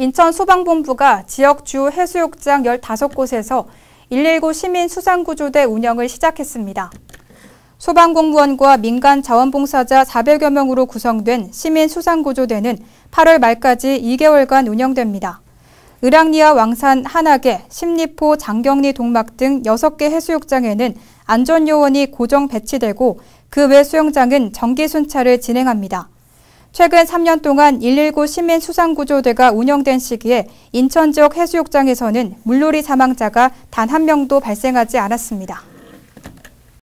인천소방본부가 지역 주 해수욕장 15곳에서 119 시민 수상구조대 운영을 시작했습니다. 소방공무원과 민간 자원봉사자 400여 명으로 구성된 시민 수상구조대는 8월 말까지 2개월간 운영됩니다. 을왕리와 왕산, 한악에, 심리포, 장경리 동막 등 6개 해수욕장에는 안전요원이 고정 배치되고 그 외 수영장은 정기 순찰을 진행합니다. 최근 3년 동안 119 시민 수상구조대가 운영된 시기에 인천 지역 해수욕장에서는 물놀이 사망자가 단 한 명도 발생하지 않았습니다.